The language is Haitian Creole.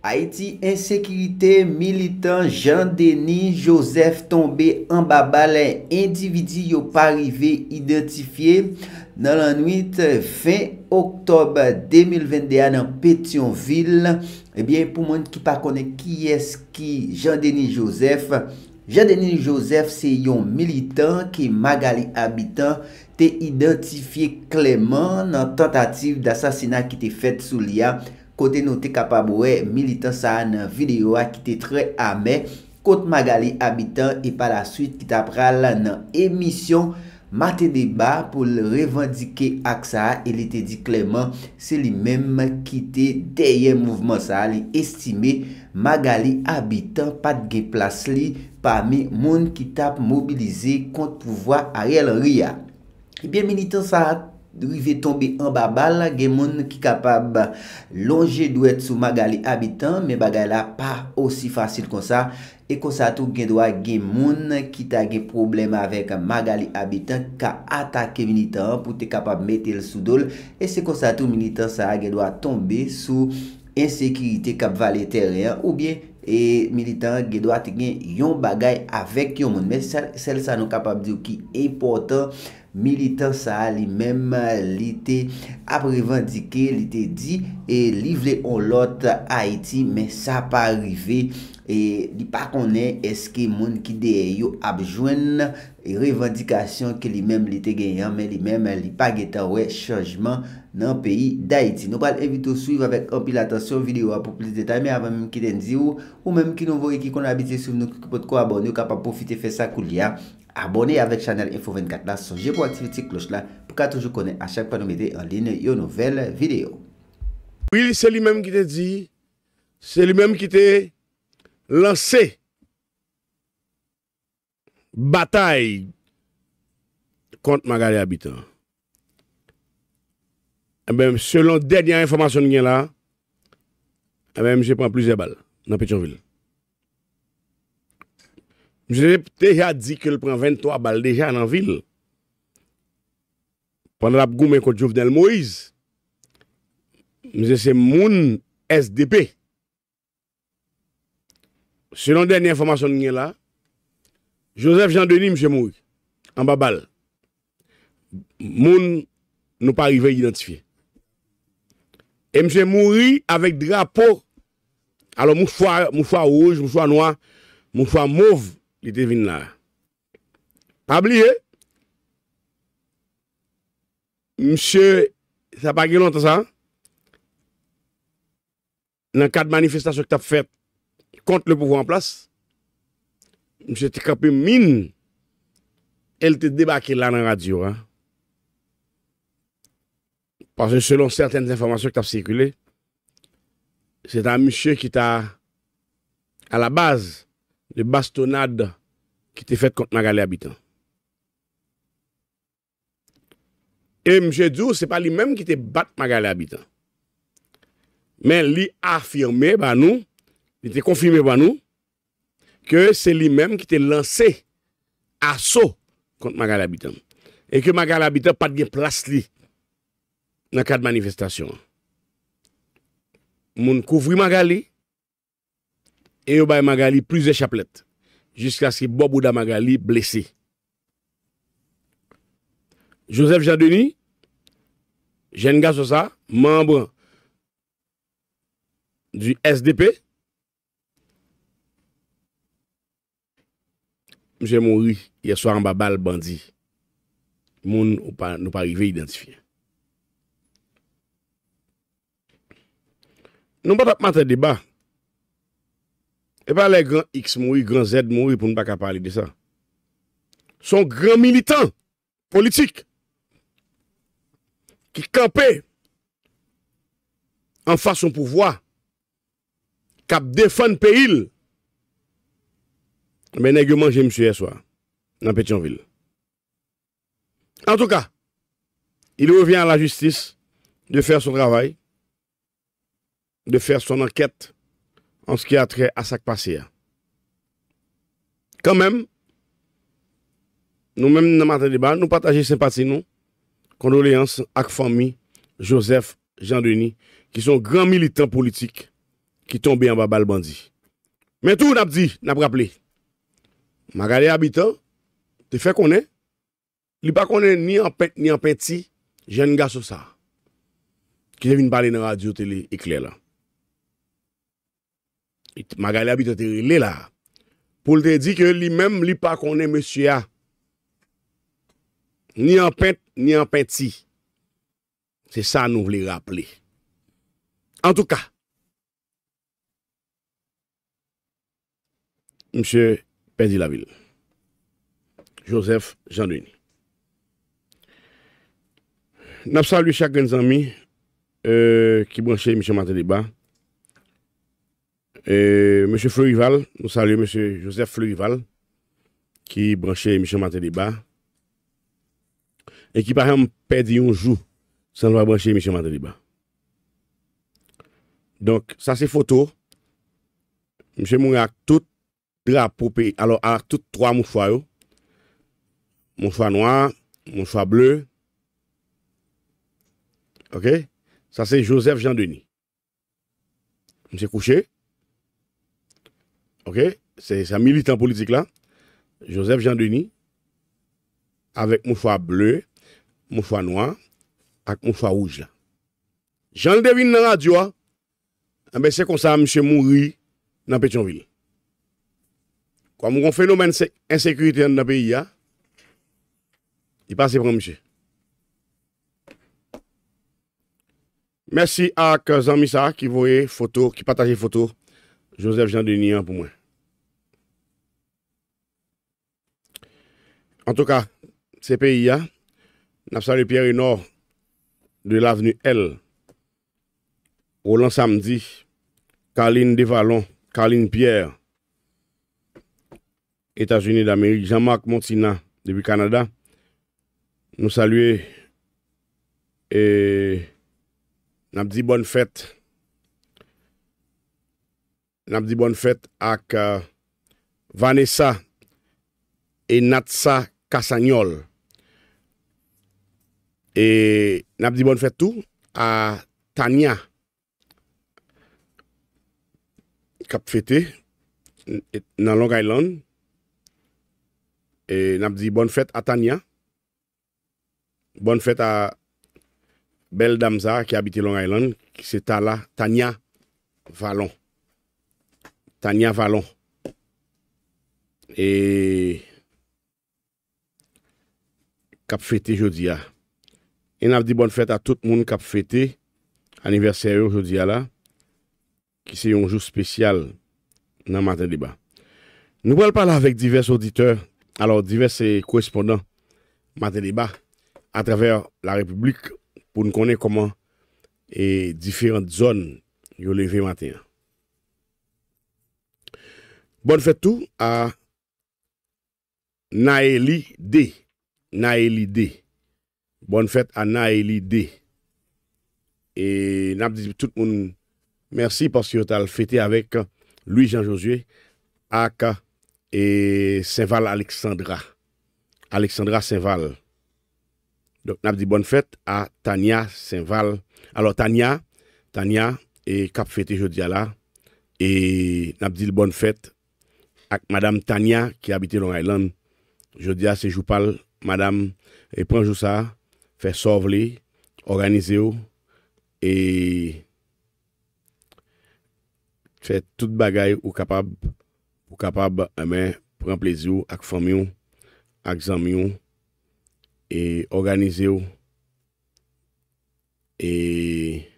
Haiti, insekiritè, militan, Jean-Denis, Joseph, tombe an babalè, individu yo pa rive identifiè nan lanwit fin oktob 2021 nan Petionville. Ebyen eh pou moun ki pa kone ki eski Jean-Denis, Joseph. Jean-Denis, Joseph se yon militan ki magali abitan te identifiè kleman nan tentative d'assasina ki te fet sou liya. Kote nou te kapabwe, militan sa nan videyo a kite tre ame kont magali abitan e pa la suite ki tapra lan nan emisyon maten deba pou le revandike ak sa e li te di kleman se li menm kite deryen mouvment sa li estime magali abitan pat ge plas li pa me moun ki tap mobilize kont pouvoi a rel ria. Ebyen militan sa a. Dwi ve tombe an babal, gen moun ki kapab longe dwe sou magali abitan, men bagay la pa osi fasil kon sa. E konsatu gen dwa gen moun ki ta gen problem avek magali abitan ka atake militan pou te kapab metel sou dol. E se konsatu militan sa a gen dwa tombe sou ensekirite kap vali teryen ou bien militan gen dwa te gen yon bagay avek yon moun. Men sel sa nou kapab diyo ki e portan Militan sa li menm li te ap revandike, li te di, e li vle olot Haiti, men sa pa rive, li pa konen eske moun ki deye yo ap jwen, revandikasyon ki li menm li te genyan, men li menm li pa geta we chanjman nan peyi d'Haiti. Nou pal evito sou yu avèk anpil atasyon videyo ap pou plis detay, men avèm mèm ki den di ou, ou mèm ki nou vore ki kon abite sou mnou ki pot kwa abon yo kap ap profite fe sakou li ya. Abonnez-vous avec Channel Info 24 là, songez pour activer cette cloche là pour qu'à toujours connaître à chaque fois nous en ligne une nouvelle vidéo. Oui, c'est lui-même qui t'a dit, c'est lui-même qui t'a lancé bataille contre Magali Habitant. Et eh bien, selon dernière information là, même bien, je plusieurs balles dans Pétionville. Mse se teja di ke l pren 23 bal deja nan vil. Pwanda ap gou men kou diouf del Moïse. Mse se moun SDP. Se nan denye informasyon nye la, Joseph Jean Denis, mse moun, an ba bal, moun nou pa rive identifiye. E mse moun rive avèk drapo, alo mou fwa ouj, mou fwa noua, mou fwa mouv, Li te vin la. Pabli ye. Mse, sa pa genon ta sa. Nan kad manifestasyon ki tap fet kont le pouvo an plas. Mse te kapi min. El te debake la nan radio. Pase selon certaine informasyon ki tap sekule. Se ta mse ki ta a la baz mse. de bastonnade qui était faite contre Magali habitant. Et M. Dou, oh, ce n'est pas lui-même qui était battu Magali habitant. Mais lui a affirmé nous, il a confirmé par nous, que c'est lui-même qui était lancé assaut contre Magali Habitant. Et que Magali Habitant pas de place lui dans le cadre de manifestation. Moun couvri Magali, et il a Magali plusieurs chaplettes. jusqu'à ce que Bob Magali blessé. Joseph Jadeni, jeune garçon ça, membre du SDP, j'ai mouru hier soir en babal bandit. Moun ou pas, nous pas arrivé à identifier. Nous pas de débat et eh pas ben, les grands X mourir, grands Z mourir pour ne pas parler de ça. Son grand militant politique qui campait en face au pouvoir, qui défend le pays. Mais pas mangé monsieur hier soir dans Pétionville. En tout cas, il revient à la justice de faire son travail, de faire son enquête an skya atre asak pase ya. Kan men, nou men nan matè de bal, nou pataje sempati nou, kondoleans ak fami, Joseph, Jean Denis, ki son gran militant politik, ki tombe an ba bal bandi. Men tou nap di, nap rapple, magade abitan, te fe konen, li pa konen ni an peti, jen nga sou sa, ki jen vin pale nan radio, tele, ekler la. Magali abitote rile la, pou lte di ke li mem li pa konen monsu ya, ni anpèt, ni anpèt si, se sa nou vle rappele. An tou ka. Monsu Pendi Laville, Joseph Jandwini. Napsalou chak gen zanmi ki euh, branche Monsu Mateliba. M. Fleurival, nous saluons M. Joseph Fleurival, qui branchait M. Mateliba, et qui, par exemple, perdit un jour sans le brancher M. Mateliba. Donc, ça, c'est photo. M. Mouya, tout drapeau pays, alors, à tout trois mouchoirs, mouchoir noir, mouchoir bleu, ok? Ça, c'est Joseph Jean-Denis. M. Couché, ok, c'est un militant politique là, Joseph Jean-Denis, avec mon choix bleu, mon choix noir, avec mon choix rouge Jean le devine dans la radio, hein? eh ben, c'est comme ça, monsieur mourit dans Pétionville. Comme un phénomène d'insécurité dans le pays, hein? il passe pour monsieur. Merci à Zamissa euh, qui voyait photo, qui partageait photo. Joseph Jean-Denis hein, pour moi. An tou ka, se peyi ya, nan salu Pierre Hénor de l'avenu L, ou lan samdi, Karline Devalon, Karline Pierre, Etats-Unis d'Amerik, Jean-Marc Montina, debi Kanada, nou salu nan pdi bon fèt nan pdi bon fèt ak Vanessa et Natsa Kasanyol. E nap di bon fèt tou. A Tanya. Kap fètè. Nan Long Island. E nap di bon fèt a Tanya. Bon fèt a. Bel Damza ki abite Long Island. Ki se tala Tanya Valon. Tanya Valon. E... Cap fete jeudi à. Et n'a dit bonne fête à tout le monde qui a anniversaire anniversaire a qui qui se yon jou dans le matin débat. Nous allons parler avec divers auditeurs alors divers correspondants matin débat à travers la République pour connaître comment et et zones zones yo le matin. Bon fête tout à Naéli D. Nae Lide. Bonne fèt a Nae Lide. E nap di tout moun. Mersi porsi yo tal fète avèk Louis-Jean Josué ak Saint-Val Alexandra. Alexandra Saint-Val. Dok nap di bonne fèt a Tanya Saint-Val. Alors Tanya, Tanya e kap fète jodi ala. E nap di l'bonne fèt ak Madame Tanya ki abite long island jodi ase joupal Madame, e pranjou sa, fè sovli, organize ou, e fè tout bagay ou kapab, ou kapab, amè, pranplezi ou, ak fami ou, ak zami ou, e organize ou, e...